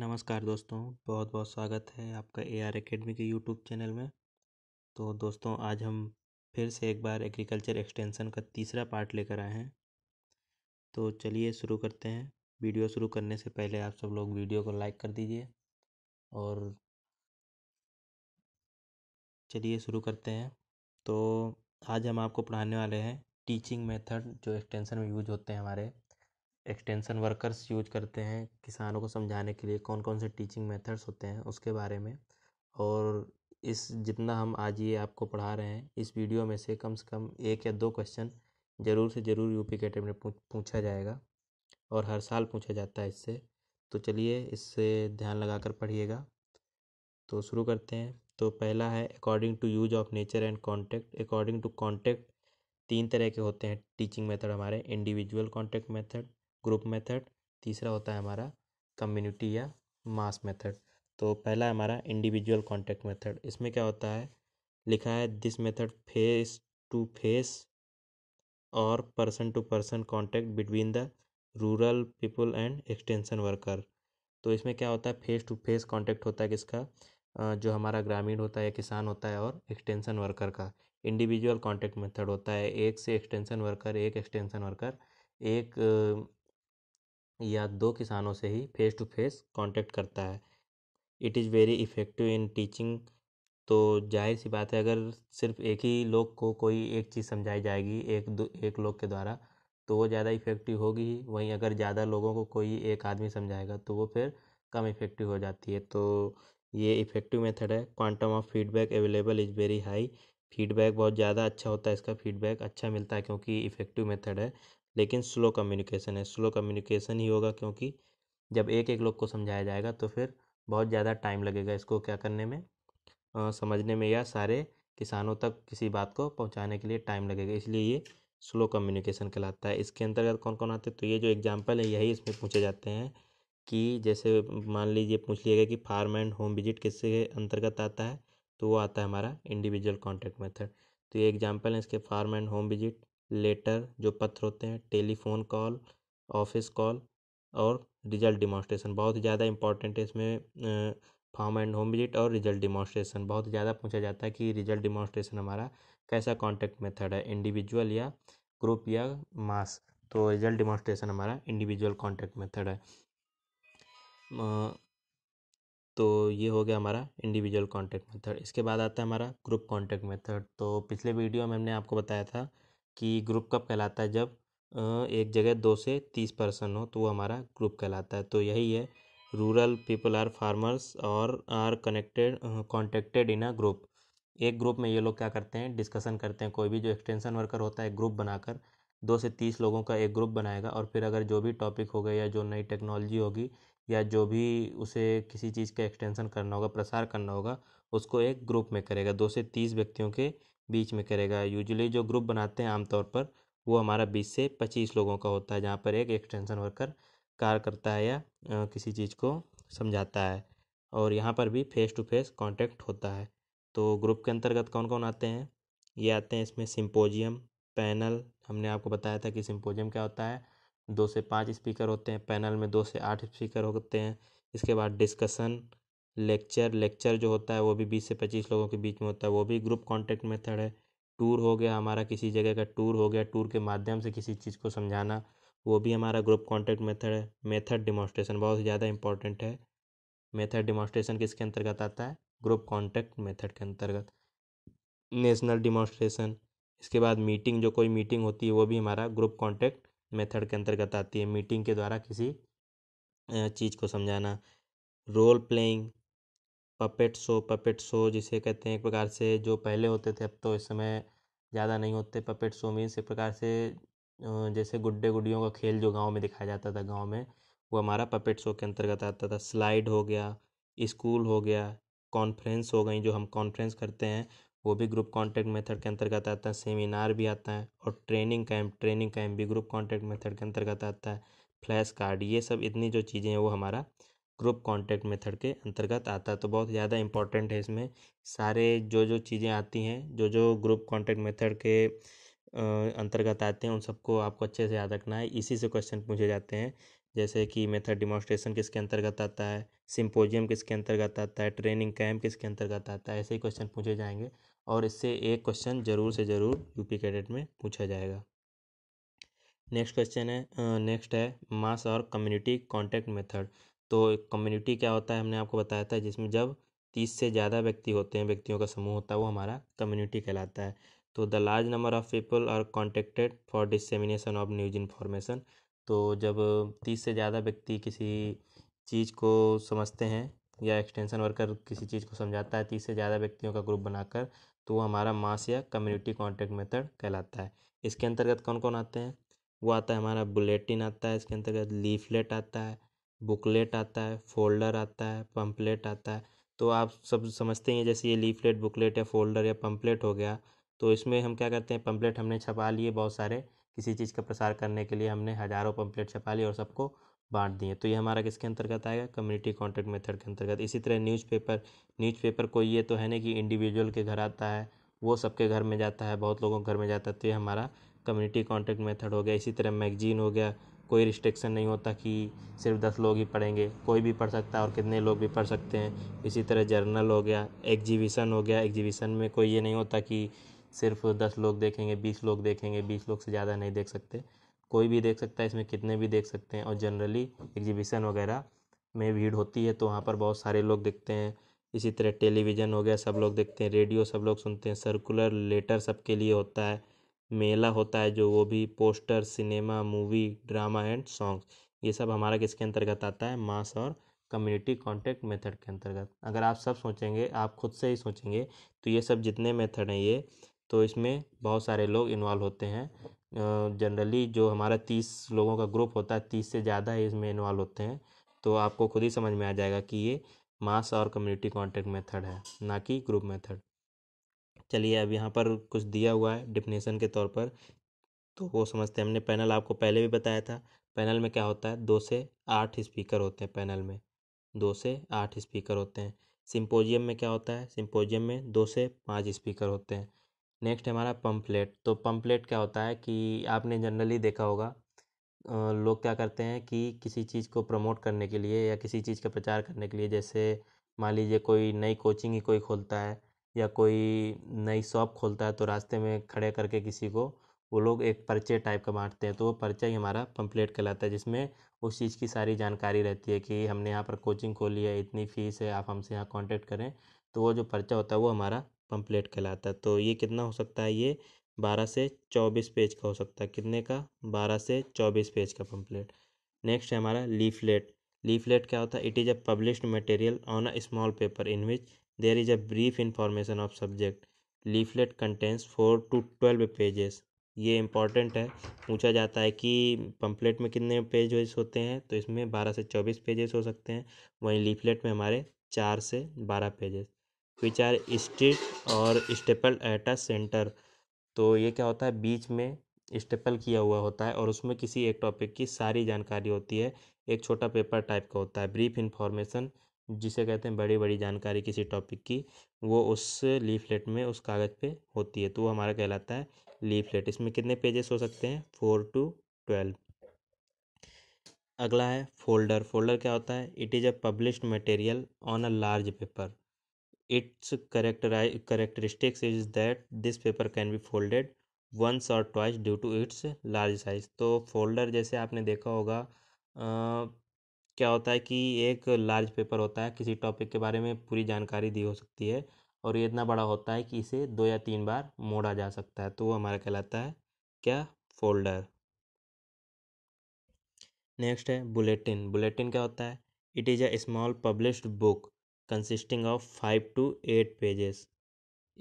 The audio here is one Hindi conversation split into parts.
नमस्कार दोस्तों बहुत बहुत स्वागत है आपका ए आर अकेडमी के यूट्यूब चैनल में तो दोस्तों आज हम फिर से एक बार एग्रीकल्चर एक्सटेंशन का तीसरा पार्ट लेकर आए हैं तो चलिए शुरू करते हैं वीडियो शुरू करने से पहले आप सब लोग वीडियो को लाइक कर दीजिए और चलिए शुरू करते हैं तो आज हम आपको पढ़ाने वाले हैं टीचिंग मेथड जो एक्सटेंशन में यूज होते हैं हमारे एक्सटेंसन वर्कर्स यूज करते हैं किसानों को समझाने के लिए कौन कौन से टीचिंग मेथड्स होते हैं उसके बारे में और इस जितना हम आज ये आपको पढ़ा रहे हैं इस वीडियो में से कम से कम एक या दो क्वेश्चन ज़रूर से ज़रूर यूपी के में पूछा जाएगा और हर साल पूछा जाता है इससे तो चलिए इससे ध्यान लगा कर पढ़िएगा तो शुरू करते हैं तो पहला है according to use of nature and contact according to contact तीन तरह के होते हैं टीचिंग मेथड हमारे individual contact method group method तीसरा होता है हमारा कम्युनिटी या मास मेथड तो पहला हमारा इंडिविजुअल कॉन्टैक्ट मेथड इसमें क्या होता है लिखा है this method face to face और person to person contact between the rural people and extension worker तो इसमें क्या होता है फेस टू फेस कॉन्टैक्ट होता है किसका जो हमारा ग्रामीण होता है किसान होता है और एक्सटेंशन वर्कर का इंडिविजुअल कॉन्टैक्ट मेथड होता है एक से एक्सटेंशन वर्कर एक एक्सटेंशन वर्कर एक या दो किसानों से ही फेस टू फेस कांटेक्ट करता है it is very effective in teaching तो जाहिर सी बात है अगर सिर्फ एक ही लोग को कोई एक चीज़ समझाई जाएगी एक दो एक लोग के द्वारा तो वो ज़्यादा इफ़ेक्टिव होगी ही वहीं अगर ज़्यादा लोगों को कोई एक आदमी समझाएगा तो वो फिर कम इफ़ेक्टिव हो जाती है तो ये इफ़ेक्टिव मेथड है quantum of feedback available is very high feedback बहुत ज़्यादा अच्छा होता है इसका फीडबैक अच्छा मिलता है क्योंकि इफ़ेक्टिव मेथड है लेकिन स्लो कम्युनिकेशन है स्लो कम्युनिकेशन ही होगा क्योंकि जब एक एक लोग को समझाया जाएगा तो फिर बहुत ज़्यादा टाइम लगेगा इसको क्या करने में आ, समझने में या सारे किसानों तक किसी बात को पहुंचाने के लिए टाइम लगेगा इसलिए ये स्लो कम्युनिकेशन कहलाता है इसके अंतर्गत कौन कौन आते हैं तो ये जो एग्जाम्पल है यही इसमें पूछे जाते हैं कि जैसे मान लीजिए पूछ लिया गया कि फार्म एंड होम विजिट किसके अंतर्गत आता है तो वो आता है हमारा इंडिविजुअल कॉन्टैक्ट मेथड तो ये एग्जाम्पल है इसके farm and home visit letter जो पत्र होते हैं टेलीफोन कॉल ऑफिस कॉल और रिजल्ट डिमॉन्स्ट्रेशन बहुत ही ज़्यादा इंपॉर्टेंट है इसमें फॉर्म एंड होम विजिट और रिजल्ट डिमॉन्स्ट्रेशन बहुत ज़्यादा पूछा जाता है कि रिजल्ट डिमॉन्स्ट्रेशन हमारा कैसा कॉन्टैक्ट मेथड है इंडिविजुअल या ग्रुप या मास तो रिजल्ट डिमॉन्स्ट्रेशन हमारा इंडिविजुअल कॉन्टैक्ट मेथड है तो ये हो गया हमारा इंडिविजुअल कॉन्टैक्ट मेथड इसके बाद आता है हमारा ग्रुप कॉन्टैक्ट मेथड तो पिछले वीडियो में हमने आपको बताया था कि ग्रुप कब कहलाता है जब एक जगह दो से तीस पर्सन हो तो वो हमारा ग्रुप कहलाता है तो यही है रूरल पीपल आर फार्मर्स और are connected contacted in a group एक ग्रुप में ये लोग क्या करते हैं डिस्कसन करते हैं कोई भी जो एक्सटेंशन वर्कर होता है ग्रुप बनाकर दो से तीस लोगों का एक ग्रुप बनाएगा और फिर अगर जो भी टॉपिक होगा या जो नई टेक्नोलॉजी होगी या जो भी उसे किसी चीज़ का एक्सटेंशन करना होगा प्रसार करना होगा उसको एक ग्रुप में करेगा दो से तीस व्यक्तियों के बीच में करेगा यूजुअली जो ग्रुप बनाते हैं आमतौर पर वो हमारा बीस से पच्चीस लोगों का होता है जहाँ पर एक एक्सटेंशन वर्कर कार्य करता है या किसी चीज़ को समझाता है और यहाँ पर भी फेस टू फेस कांटेक्ट होता है तो ग्रुप के अंतर्गत कौन कौन आते हैं ये आते हैं इसमें सिंपोजियम पैनल हमने आपको बताया था कि सिंपोजियम क्या होता है दो से पाँच स्पीकर होते हैं पैनल में दो से आठ स्पीकर होते हैं इसके बाद डिस्कसन लेक्चर लेक्चर जो होता है वो भी बीस से पच्चीस लोगों के बीच में होता है वो भी ग्रुप कॉन्टेक्ट मेथड है टूर हो गया हमारा किसी जगह का टूर हो गया टूर के माध्यम से किसी चीज़ को समझाना वो भी हमारा ग्रुप कॉन्टेक्ट मेथड है मेथड डिमॉन्स्ट्रेशन बहुत ज़्यादा इंपॉर्टेंट है मेथड डिमॉन्स्ट्रेशन किसके अंतर्गत आता है ग्रुप कॉन्टेक्ट मेथड के अंतर्गत नेशनल डिमॉन्स्ट्रेशन इसके बाद मीटिंग जो कोई मीटिंग होती है वो भी हमारा ग्रुप कॉन्टेक्ट मेथड के अंतर्गत आती है मीटिंग के द्वारा किसी चीज़ को समझाना role playing puppet show puppet show जिसे कहते हैं एक प्रकार से जो पहले होते थे अब तो इस समय ज़्यादा नहीं होते पपेट शो मीन्स एक प्रकार से जैसे गुड्डे गुडियों का खेल जो गाँव में दिखाया जाता था गाँव में वो हमारा पपेट शो के अंतर्गत आता था स्लाइड हो गया स्कूल हो गया कॉन्फ्रेंस हो गई जो हम कॉन्फ्रेंस करते हैं वो भी ग्रुप कॉन्टैक्ट मेथड के अंतर्गत आता है सेमिनार भी आता है और ट्रेनिंग कैंप ट्रेनिंग कैंप भी ग्रुप कॉन्टैक्ट मेथड के अंतर्गत आता है फ्लैश कार्ड ये सब इतनी जो चीज़ें हैं वो हमारा ग्रुप कॉन्टैक्ट मेथड के अंतर्गत आता है तो बहुत ज़्यादा इंपॉर्टेंट है इसमें सारे जो जो चीज़ें आती हैं जो जो ग्रुप कॉन्टैक्ट मेथड के अंतर्गत आते हैं उन सबको आपको अच्छे से याद रखना है इसी से क्वेश्चन पूछे जाते हैं जैसे कि मेथड डिमॉन्स्ट्रेशन किसके अंतर्गत आता है सिंपोजियम किसके अंतर्गत आता है ट्रेनिंग कैंप किसके अंतर्गत आता है ऐसे ही क्वेश्चन पूछे जाएंगे और इससे एक क्वेश्चन ज़रूर से ज़रूर यूपी कैडेट में पूछा जाएगा नेक्स्ट क्वेश्चन है नेक्स्ट है मास और कम्युनिटी कॉन्टैक्ट मेथड तो कम्युनिटी क्या होता है हमने आपको बताया था जिसमें जब तीस से ज़्यादा व्यक्ति होते हैं व्यक्तियों का समूह होता है वो हमारा कम्युनिटी कहलाता है तो the large number of people are contacted for dissemination of news information तो जब तीस से ज़्यादा व्यक्ति किसी चीज़ को समझते हैं या एक्सटेंशन वर्कर किसी चीज़ को समझाता है तीस से ज़्यादा व्यक्तियों का ग्रुप बनाकर तो वो हमारा मास या कम्युनिटी कॉन्टैक्ट मेथड कहलाता है इसके अंतर्गत कौन कौन आते हैं वो आता है हमारा बुलेटिन आता है इसके अंतर्गत लीफलेट आता है बुकलेट आता है फ़ोल्डर आता है पम्पलेट आता है तो आप सब समझते हैं जैसे ये लीफलेट बुकलेट या फ़ोल्डर या पम्पलेट हो गया तो इसमें हम क्या करते हैं पम्पलेट हमने छपा लिए बहुत सारे किसी चीज़ का प्रसार करने के लिए हमने हज़ारों पम्पलेट छपा लिए और सबको बांट दिए तो ये हमारा किसके अंतर्गत आएगा कम्युनिटी कॉन्टैक्ट मेथड के अंतर्गत इसी तरह न्यूज़पेपर न्यूज़पेपर कोई ये तो है ना कि इंडिविजुअल के घर आता है वो सबके घर में जाता है बहुत लोगों के घर में जाता है तो ये हमारा कम्युनिटी कॉन्टैक्ट मेथड हो गया इसी तरह मैगजीन हो गया कोई रिस्ट्रिक्शन नहीं होता कि सिर्फ दस लोग ही पढ़ेंगे कोई भी पढ़ सकता है और कितने लोग भी पढ़ सकते हैं इसी तरह जर्नल हो गया एग्जीबिशन हो गया एग्जीबिशन में कोई ये नहीं होता कि सिर्फ दस लोग देखेंगे बीस लोग देखेंगे बीस लोग से ज़्यादा नहीं देख सकते कोई भी देख सकता है इसमें कितने भी देख सकते हैं और जनरली एग्जीबिशन वगैरह में भीड़ होती है तो वहाँ पर बहुत सारे लोग देखते हैं इसी तरह टेलीविज़न हो गया सब लोग देखते हैं रेडियो सब लोग सुनते हैं सर्कुलर लेटर सबके लिए होता है मेला होता है जो वो भी poster cinema movie drama and song ये सब हमारा किसके अंतर्गत आता है मास और कम्युनिटी कॉन्टेक्ट मेथड के अंतर्गत अगर आप सब सोचेंगे आप खुद से ही सोचेंगे तो ये सब जितने मेथड हैं ये तो इसमें बहुत सारे लोग इन्वॉल्व होते हैं जनरली जो हमारा तीस लोगों का ग्रुप होता है तीस से ज़्यादा ही इसमें इन्वॉल्व होते हैं तो आपको खुद ही समझ में आ जाएगा कि ये मास और कम्युनिटी कॉन्टेक्ट मेथड है ना कि ग्रुप मेथड चलिए अब यहाँ पर कुछ दिया हुआ है डिफिनेशन के तौर पर तो वो समझते हैं हमने पैनल आपको पहले भी बताया था पैनल में क्या होता है दो से आठ स्पीकर होते हैं पैनल में दो से आठ स्पीकर होते हैं सिंपोजियम में क्या होता है सिंपोजियम में दो से पाँच स्पीकर होते हैं नेक्स्ट हमारा पम्पलेट तो पम्पलेट क्या होता है कि आपने जनरली देखा होगा लोग क्या करते हैं कि किसी चीज़ को प्रमोट करने के लिए या किसी चीज़ का प्रचार करने के लिए जैसे मान लीजिए कोई नई कोचिंग ही कोई खोलता है या कोई नई शॉप खोलता है तो रास्ते में खड़े करके किसी को वो लोग एक पर्चे टाइप का बाँटते हैं तो वो पर्चा ही हमारा पम्पलेट कहलाता है जिसमें उस चीज़ की सारी जानकारी रहती है कि हमने यहाँ पर कोचिंग खोली है इतनी फ़ीस है आप हमसे यहाँ कॉन्टेक्ट करें तो वो जो पर्चा होता है वो हमारा पम्पलेट कहलाता है तो ये कितना हो सकता है ये बारह से चौबीस पेज का हो सकता है कितने का बारह से चौबीस पेज का पम्पलेट नेक्स्ट है हमारा लीफलेट लीफलेट क्या होता है it is a published material on a small paper in which There is a brief information of subject. leaflet contains four to twelve pages ये इम्पॉर्टेंट है पूछा जाता है कि पम्पलेट में कितने पेजेस होते हैं तो इसमें बारह से चौबीस पेजेस हो सकते हैं वहीं लीफलेट में हमारे चार से बारह pages which are स्टिट or staple at a centre तो ये क्या होता है बीच में स्टेपल किया हुआ होता है और उसमें किसी एक टॉपिक की सारी जानकारी होती है एक छोटा पेपर टाइप का होता है ब्रीफ इंफॉर्मेशन जिसे कहते हैं बड़ी बड़ी जानकारी किसी टॉपिक की वो उस लीफलेट में उस कागज़ पे होती है तो वो हमारा कहलाता है लीफलेट इसमें कितने पेजेस हो सकते हैं फोर टू ट्वेल्व अगला है फोल्डर फोल्डर क्या होता है it is a published material on a large paper its characterize characteristics is that this paper can be folded once और twice due to its large size तो फोल्डर जैसे आपने देखा होगा क्या होता है कि एक लार्ज पेपर होता है किसी टॉपिक के बारे में पूरी जानकारी दी हो सकती है और ये इतना बड़ा होता है कि इसे दो या तीन बार मोड़ा जा सकता है तो वो हमारा कहलाता है क्या फोल्डर नेक्स्ट है बुलेटिन बुलेटिन क्या होता है it is a small published book consisting of five to eight pages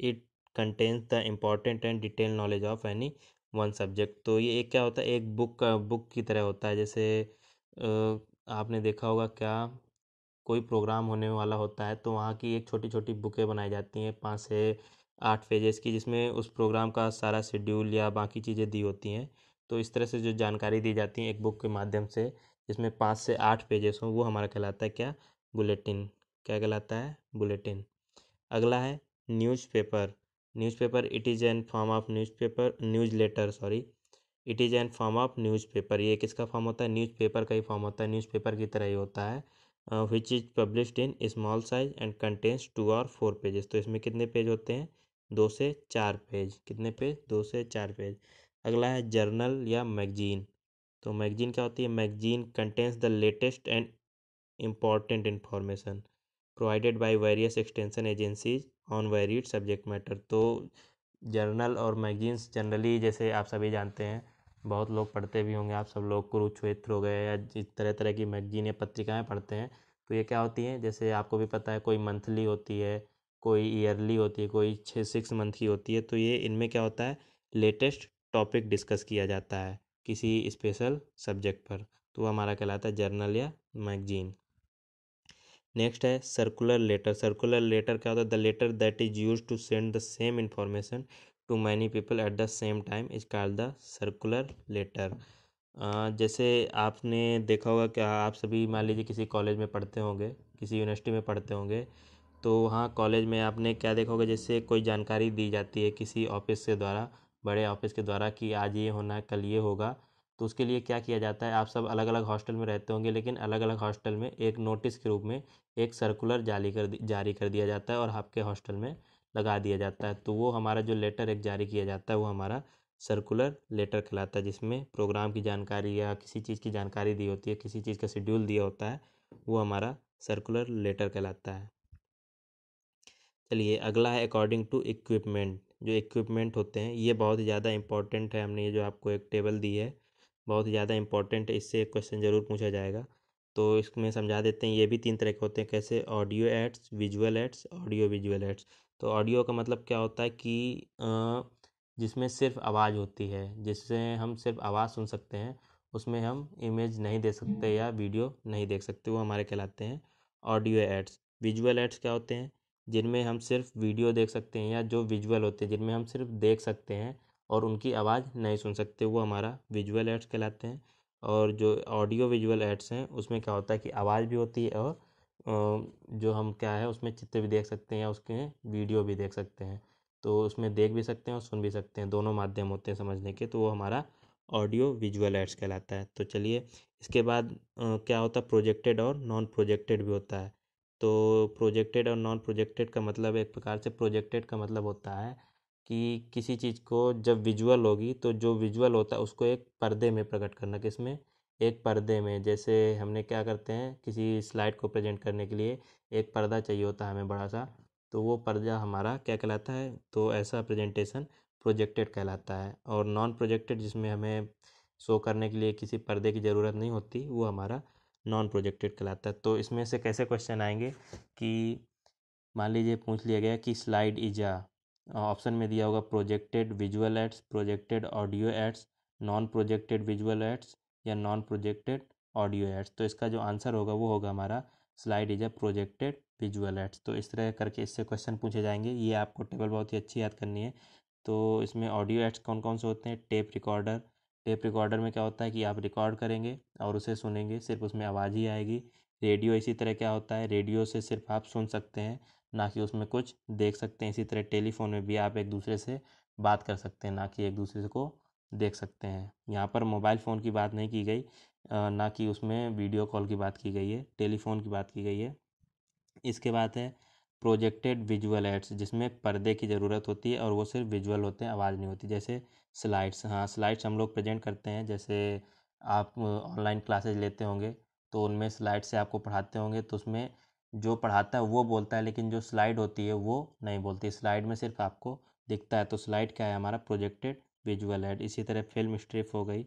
it contains the important and detail knowledge of any one subject तो ये एक क्या होता है एक बुक बुक की तरह होता है जैसे आपने देखा होगा क्या कोई प्रोग्राम होने वाला होता है तो वहाँ की एक छोटी छोटी बुकें बनाई जाती हैं पाँच से आठ पेजेस की जिसमें उस प्रोग्राम का सारा शेड्यूल या बाकी चीज़ें दी होती हैं तो इस तरह से जो जानकारी दी जाती है एक बुक के माध्यम से जिसमें पाँच से आठ पेजेस हों वो हमारा कहलाता है क्या बुलेटिन क्या कहलाता है बुलेटिन अगला है newspaper newspaper it is an form of newspaper news letter sorry it is an form of news paper ये किसका फॉर्म होता है न्यूज़ पेपर का ही फॉर्म होता है न्यूज़ पेपर की तरह ही होता है which is published in small size and contains two और फोर पेजेस तो इसमें कितने पेज होते हैं दो से चार पेज कितने पेज दो से चार पेज अगला है जर्नल या मैगजीन तो मैगजीन क्या होती है magazine contains the latest and important information provided by various extension agencies on varied subject matter तो जर्नल और मैगजीन्स जनरली जैसे आप सभी जानते हैं बहुत लोग पढ़ते भी होंगे आप सब लोग कुरुक्षेत्र हो गए या जिस तरह तरह की मैगजीन या पत्रिकाएँ पढ़ते हैं तो ये क्या होती हैं जैसे आपको भी पता है कोई मंथली होती है कोई ईयरली होती है कोई छः सिक्स मंथ की होती है तो ये इनमें क्या होता है लेटेस्ट टॉपिक डिस्कस किया जाता है किसी स्पेशल सब्जेक्ट पर तो हमारा कहलाता है जर्नल या मैगजीन नेक्स्ट है सर्कुलर लेटर सर्कुलर लेटर क्या होता है the letter that is use to send the same information to many people at the same time is called the circular letter जैसे आपने देखा होगा क्या आप सभी मान लीजिए किसी कॉलेज में पढ़ते होंगे किसी यूनिवर्सिटी में पढ़ते होंगे तो वहाँ कॉलेज में आपने क्या देखा होगा जैसे कोई जानकारी दी जाती है किसी ऑफिस के द्वारा बड़े ऑफिस के द्वारा कि आज ये होना है कल ये होगा तो उसके लिए क्या किया जाता है आप सब अलग अलग हॉस्टल में रहते होंगे लेकिन अलग अलग हॉस्टल में एक नोटिस के रूप में एक सर्कुलर जारी कर जारी कर दिया जाता है और आपके हॉस्टल में लगा दिया जाता है तो वो हमारा जो लेटर एक जारी किया जाता है वो हमारा सर्कुलर लेटर कहलाता है जिसमें प्रोग्राम की जानकारी या किसी चीज़ की जानकारी दी होती है किसी चीज़ का शेड्यूल दिया होता है वो हमारा सर्कुलर लेटर कहलाता है चलिए अगला है अकॉर्डिंग टू इक्विपमेंट जो इक्विपमेंट होते हैं ये बहुत ज़्यादा इंपॉर्टेंट है हमने ये जो आपको एक टेबल दी है बहुत ज़्यादा इंपॉर्टेंट है इससे क्वेश्चन ज़रूर पूछा जाएगा तो इसमें समझा देते हैं ये भी तीन तरह के होते हैं कैसे audio aids visual aids audio visual aids तो ऑडियो का मतलब क्या होता है कि जिसमें सिर्फ आवाज़ होती है जिससे हम सिर्फ आवाज़ सुन सकते हैं उसमें हम इमेज नहीं दे सकते या वीडियो नहीं देख सकते वो हमारे कहलाते हैं ऑडियो एड्स विजुअल एड्स क्या होते हैं जिनमें हम सिर्फ वीडियो देख सकते हैं या जो विजुअल होते हैं जिनमें हम सिर्फ देख सकते हैं और उनकी आवाज़ नहीं सुन सकते वो हमारा विजुअल एड्स कहलाते हैं और जो ऑडियो विजुअल एड्स हैं उसमें क्या होता है कि आवाज़ भी होती है और जो हम क्या है उसमें चित्र भी देख सकते हैं या उसके वीडियो भी देख सकते हैं तो उसमें देख भी सकते हैं और सुन भी सकते हैं दोनों माध्यम होते हैं समझने के तो वो हमारा ऑडियो विजुअल एड्स कहलाता है तो चलिए इसके बाद क्या होता है प्रोजेक्टेड और नॉन प्रोजेक्टेड भी होता है तो प्रोजेक्टेड और नॉन प्रोजेक्टेड का मतलब एक प्रकार से प्रोजेक्टेड का मतलब होता है कि किसी चीज़ को जब विजुअल होगी तो जो विजुअल होता है उसको एक पर्दे में प्रकट करना किसमें एक पर्दे में जैसे हमने क्या करते हैं किसी स्लाइड को प्रेजेंट करने के लिए एक पर्दा चाहिए होता है हमें बड़ा सा तो वो पर्दा हमारा क्या कहलाता है तो ऐसा प्रेजेंटेशन प्रोजेक्टेड कहलाता है और नॉन प्रोजेक्टेड जिसमें हमें शो करने के लिए किसी पर्दे की ज़रूरत नहीं होती वो हमारा नॉन प्रोजेक्टेड कहलाता है तो इसमें से कैसे क्वेश्चन आएंगे कि मान लीजिए पूछ लिया गया कि स्लाइड इजा ऑप्शन में दिया होगा projected visual aids projected audio aids non projected visual aids या नॉन प्रोजेक्टेड ऑडियो एड्स तो इसका जो आंसर होगा वो होगा हमारा slide is a projected visual aids तो इस तरह करके इससे क्वेश्चन पूछे जाएंगे ये आपको टेबल बहुत ही अच्छी याद करनी है तो इसमें ऑडियो एड्स कौन कौन से होते हैं टेप रिकॉर्डर टेप रिकॉर्डर में क्या होता है कि आप रिकॉर्ड करेंगे और उसे सुनेंगे सिर्फ उसमें आवाज़ ही आएगी रेडियो इसी तरह क्या होता है रेडियो से सिर्फ आप सुन सकते हैं ना कि उसमें कुछ देख सकते हैं इसी तरह टेलीफोन में भी आप एक दूसरे से बात कर सकते हैं ना कि एक दूसरे को देख सकते हैं यहाँ पर मोबाइल फ़ोन की बात नहीं की गई ना कि उसमें वीडियो कॉल की बात की गई है टेलीफोन की बात की गई है इसके बाद है प्रोजेक्टेड विजुअल एड्स जिसमें पर्दे की ज़रूरत होती है और वो सिर्फ विजुअल होते हैं आवाज़ नहीं होती जैसे स्लाइड्स हाँ स्लाइड्स हम लोग प्रेजेंट करते हैं जैसे आप ऑनलाइन क्लासेज लेते होंगे तो उनमें स्लाइड से आपको पढ़ाते होंगे तो उसमें जो पढ़ाता है वो बोलता है लेकिन जो स्लाइड होती है वो नहीं बोलती स्लाइड में सिर्फ आपको दिखता है तो स्लाइड क्या है हमारा प्रोजेक्टेड विजुअल ऐड इसी तरह फिल्म स्ट्रिप हो गई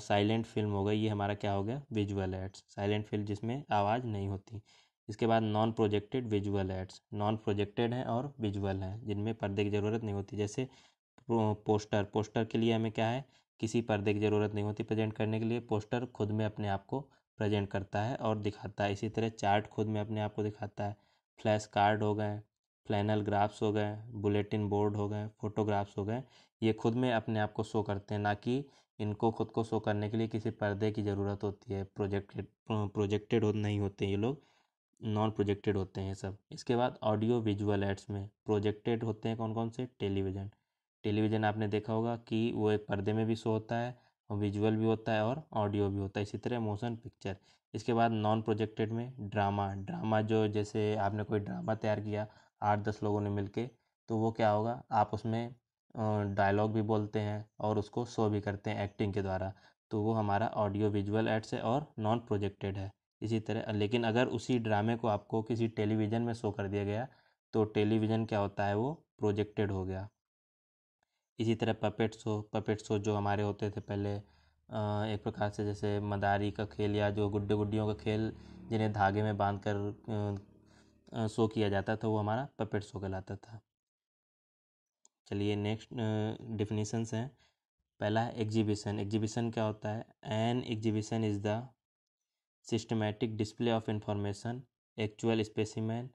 साइलेंट फिल्म हो गई ये हमारा क्या हो गया विजुअल एड्स साइलेंट फिल्म जिसमें आवाज़ नहीं होती इसके बाद non projected visual aids non projected हैं और विजुअल हैं जिनमें पर्दे की ज़रूरत नहीं होती जैसे पोस्टर पोस्टर के लिए हमें क्या है किसी पर्दे की ज़रूरत नहीं होती प्रेजेंट करने के लिए पोस्टर खुद में अपने आप को प्रेजेंट करता है और दिखाता है इसी तरह चार्ट खुद में अपने आप को दिखाता है फ्लैश कार्ड हो गए फ्लैनल ग्राफ्स हो गए बुलेटिन बोर्ड हो गए फोटोग्राफ्स हो गए ये खुद में अपने आप को शो करते हैं ना कि इनको खुद को शो करने के लिए किसी पर्दे की ज़रूरत होती है प्रोजेक्टेड प्रोजेक्टेड हो नहीं होते ये लोग नॉन प्रोजेक्टेड होते हैं सब इसके बाद ऑडियो विजुअल एड्स में प्रोजेक्टेड होते हैं कौन कौन से टेलीविज़न टेलीविज़न आपने देखा होगा कि वो एक पर्दे में भी शो होता है और विजुअल भी होता है और ऑडियो भी होता है इसी तरह मोशन पिक्चर इसके बाद नॉन प्रोजेक्टेड में ड्रामा ड्रामा जो जैसे आपने कोई ड्रामा तैयार किया आठ दस लोगों ने मिल तो वो क्या होगा आप उसमें डायलॉग भी बोलते हैं और उसको शो भी करते हैं एक्टिंग के द्वारा तो वो हमारा ऑडियो विजुअल एड्स है और नॉन प्रोजेक्टेड है इसी तरह लेकिन अगर उसी ड्रामे को आपको किसी टेलीविज़न में शो कर दिया गया तो टेलीविज़न क्या होता है वो प्रोजेक्टेड हो गया इसी तरह पपेट शो पपेट शो जो हमारे होते थे पहले एक प्रकार से जैसे मदारी का खेल या जो गुड्डे गुड्डियों का खेल जिन्हें धागे में बांध कर शो किया जाता था वो हमारा पपेट शो कहलाता था चलिए नेक्स्ट डिफिनीसन्स हैं पहला है एग्जीबिशन एग्जीबिशन क्या होता है an exhibition is the systematic display of information actual specimen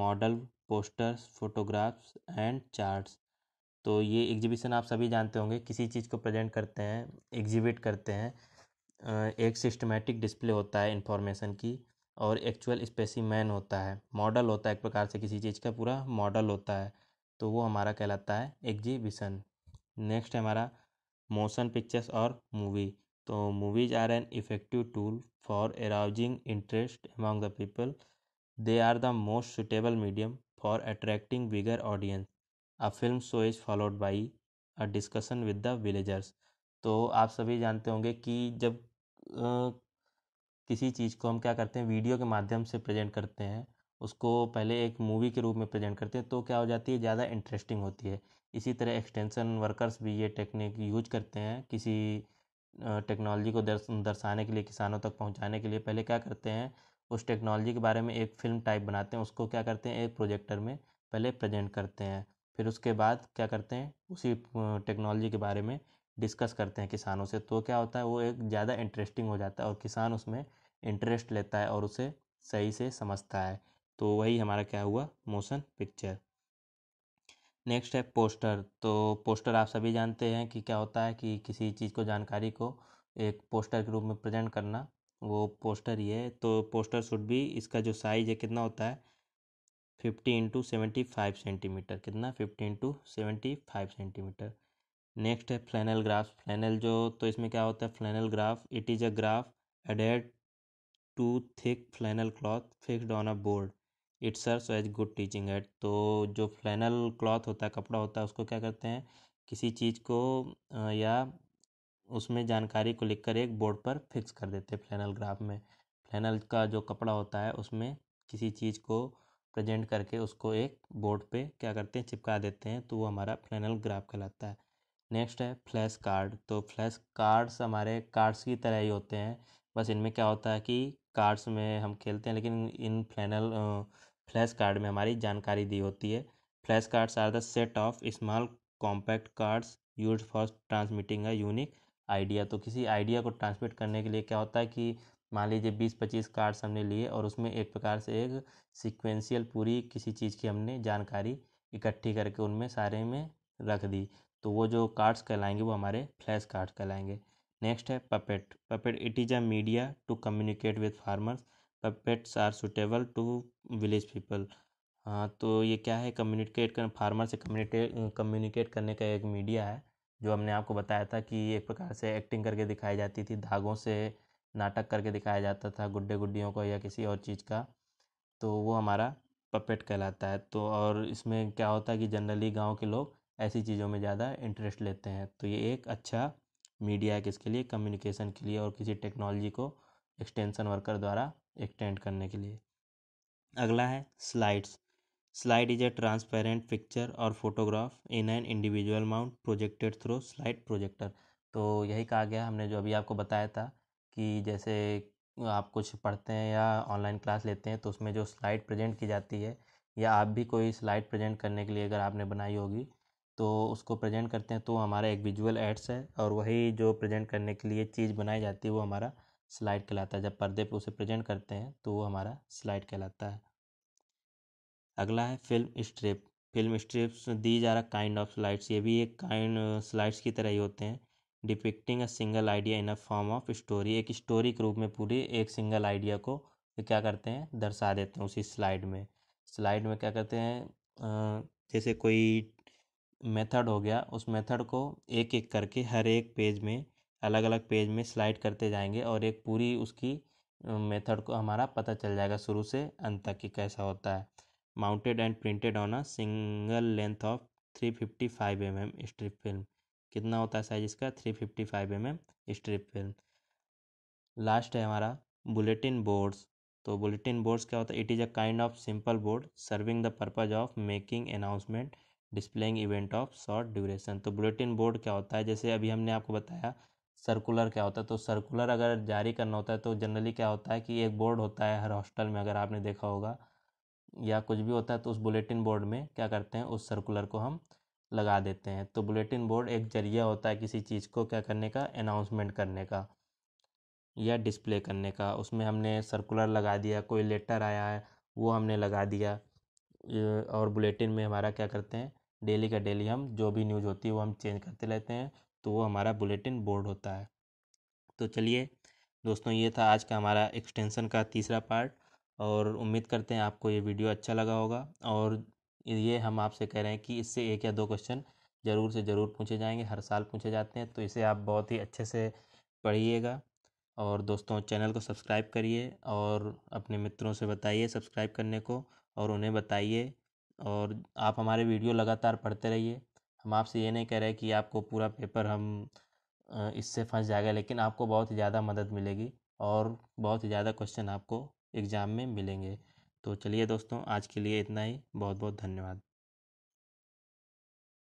model posters photographs and charts तो ये एग्जीबिशन आप सभी जानते होंगे किसी चीज़ को प्रेजेंट करते हैं एग्जीबिट करते हैं एक सिस्टमेटिक डिस्प्ले होता है इंफॉर्मेशन की और एक्चुअल स्पेसिमैन होता है मॉडल होता है एक प्रकार से किसी चीज़ का पूरा मॉडल होता है तो वो हमारा कहलाता है एग्जीबिशन नेक्स्ट है हमारा मोशन पिक्चर्स और मूवी तो movies are an effective tool for arousing interest among the people they are the most suitable medium for attracting bigger audience a film show is followed by a discussion with the villagers तो आप सभी जानते होंगे कि जब आ, किसी चीज़ को हम क्या करते हैं वीडियो के माध्यम से प्रेजेंट करते हैं उसको पहले एक मूवी के रूप में प्रेजेंट करते हैं तो क्या हो जाती है ज़्यादा इंटरेस्टिंग होती है इसी तरह एक्सटेंसन वर्कर्स भी ये टेक्निक यूज करते हैं किसी टेक्नोलॉजी को दर्श दर्शाने के लिए किसानों तक पहुंचाने के लिए पहले क्या करते हैं उस टेक्नोलॉजी के बारे में एक फिल्म टाइप बनाते हैं उसको क्या करते हैं एक प्रोजेक्टर में पहले प्रेजेंट करते हैं फिर उसके बाद क्या करते हैं उसी टेक्नोलॉजी के बारे में डिस्कस करते हैं किसानों से तो क्या होता है वो एक ज़्यादा इंटरेस्टिंग हो जाता है और किसान उसमें इंटरेस्ट लेता है और उसे सही से समझता है तो वही हमारा क्या हुआ मोशन पिक्चर नेक्स्ट है पोस्टर तो पोस्टर आप सभी जानते हैं कि क्या होता है कि किसी चीज़ को जानकारी को एक पोस्टर के रूप में प्रेजेंट करना वो पोस्टर ही है तो पोस्टर शुड भी इसका जो साइज़ है कितना होता है fifty into seventy five centimetre कितना fifty into seventy five centimetre next है फ्लैनल ग्राफ फ्लैनल जो तो इसमें क्या होता है flannel graph it is a graph added to thick flannel cloth fixed on a board it serves as good teaching aid तो जो फ्लैनल क्लॉथ होता है कपड़ा होता है उसको क्या करते हैं किसी चीज़ को या उसमें जानकारी को लिखकर एक बोर्ड पर फिक्स कर देते हैं फ्लैनल ग्राफ में फ्लैनल का जो कपड़ा होता है उसमें किसी चीज़ को प्रेजेंट करके उसको एक बोर्ड पे क्या करते हैं चिपका देते हैं तो वो हमारा फ्लैनल ग्राफ कहलाता है नेक्स्ट है फ्लैश कार्ड तो फ्लैश कार्ड्स हमारे कार्ड्स की तरह ही होते हैं बस इनमें क्या होता है कि कार्ड्स में हम खेलते हैं लेकिन इन फ्लैनल फ्लैश कार्ड में हमारी जानकारी दी होती है flash cards are the set of small compact cards use for transmitting a unique idea तो किसी आइडिया को ट्रांसमिट करने के लिए क्या होता है कि मान लीजिए बीस पच्चीस कार्ड्स हमने लिए और उसमें एक प्रकार से एक सिक्वेंशियल पूरी किसी चीज़ की हमने जानकारी इकट्ठी करके उनमें सारे में रख दी तो वो जो कार्ड्स कहलाएंगे वो हमारे फ्लैश कार्ड्स कहलाएंगे नेक्स्ट है puppet puppet it is a media to communicate with farmers puppets are suitable to village people हाँ तो ये क्या है कम्युनिकेट कर फार्मर से कम्युनिकेट कम्युनिकेट करने का एक मीडिया है जो हमने आपको बताया था कि एक प्रकार से एक्टिंग करके दिखाई जाती थी धागों से नाटक करके दिखाया जाता था गुड्डे गुड्डियों को या किसी और चीज़ का तो वो हमारा पपेट कहलाता है तो और इसमें क्या होता है कि जनरली गाँव के लोग ऐसी चीज़ों में ज़्यादा इंटरेस्ट लेते हैं तो ये एक अच्छा मीडिया है किसके लिए कम्युनिकेशन के लिए और किसी टेक्नोलॉजी को एक्सटेंशन वर्कर द्वारा एक्सटेंड करने के लिए अगला है slides slide is a transparent picture और photograph in an individual mount projected through slide projector तो यही कहा गया हमने जो अभी आपको बताया था कि जैसे आप कुछ पढ़ते हैं या ऑनलाइन क्लास लेते हैं तो उसमें जो स्लाइड प्रेजेंट की जाती है या आप भी कोई स्लाइड प्रेजेंट करने के लिए अगर आपने बनाई होगी तो उसको प्रेजेंट करते हैं तो हमारा एक विजुअल एड्स है और वही जो प्रेजेंट करने के लिए चीज़ बनाई जाती है वो हमारा स्लाइड कहलाता है जब पर्दे पर उसे प्रेजेंट करते हैं तो वो हमारा स्लाइड कहलाता है अगला है film strip film strips these are a kind of slides ये भी एक काइंड स्लाइड्स की तरह ही होते हैं depicting a single idea in a form of story एक स्टोरी के रूप में पूरी एक सिंगल आइडिया को क्या करते हैं दर्शा देते हैं उसी स्लाइड में स्लाइड में क्या करते हैं जैसे कोई मेथड हो गया उस मेथड को एक एक करके हर एक पेज में अलग अलग पेज में स्लाइड करते जाएंगे और एक पूरी उसकी मेथड को हमारा पता चल जाएगा शुरू से अंत तक कि कैसा होता है mounted and printed on a single length of three fifty five m m strip film कितना होता है साइज इसका three fifty five m m strip film last है हमारा बुलेटिन बोर्ड्स तो बुलेटिन बोर्ड्स क्या होता है it is a kind of simple board serving the purpose of making announcement displaying event of short duration तो बुलेटिन बोर्ड क्या होता है जैसे अभी हमने आपको बताया सर्कुलर क्या होता है तो सर्कुलर अगर जारी करना होता है तो जनरली क्या होता है कि एक बोर्ड होता है हर हॉस्टल में अगर आपने देखा होगा या कुछ भी होता है तो उस बुलेटिन बोर्ड में क्या करते हैं उस सर्कुलर को हम लगा देते हैं तो बुलेटिन बोर्ड एक जरिया होता है किसी चीज़ को क्या करने का अनाउंसमेंट करने का या डिस्प्ले करने का उसमें हमने सर्कुलर लगा दिया कोई लेटर आया है वो हमने लगा दिया और बुलेटिन में हमारा क्या करते हैं डेली का डेली हम जो भी न्यूज़ होती है वो हम चेंज करते रहते हैं तो वो हमारा बुलेटिन बोर्ड होता है तो चलिए दोस्तों ये था आज का हमारा एक्सटेंसन का तीसरा पार्ट और उम्मीद करते हैं आपको ये वीडियो अच्छा लगा होगा और ये हम आपसे कह रहे हैं कि इससे एक या दो क्वेश्चन ज़रूर से ज़रूर पूछे जाएंगे हर साल पूछे जाते हैं तो इसे आप बहुत ही अच्छे से पढ़िएगा और दोस्तों चैनल को सब्सक्राइब करिए और अपने मित्रों से बताइए सब्सक्राइब करने को और उन्हें बताइए और आप हमारे वीडियो लगातार पढ़ते रहिए हम आपसे ये नहीं कह रहे कि आपको पूरा पेपर हम इससे फंस जाएगा लेकिन आपको बहुत ही ज़्यादा मदद मिलेगी और बहुत ही ज़्यादा क्वेश्चन आपको एग्ज़ाम में मिलेंगे तो चलिए दोस्तों आज के लिए इतना ही बहुत बहुत धन्यवाद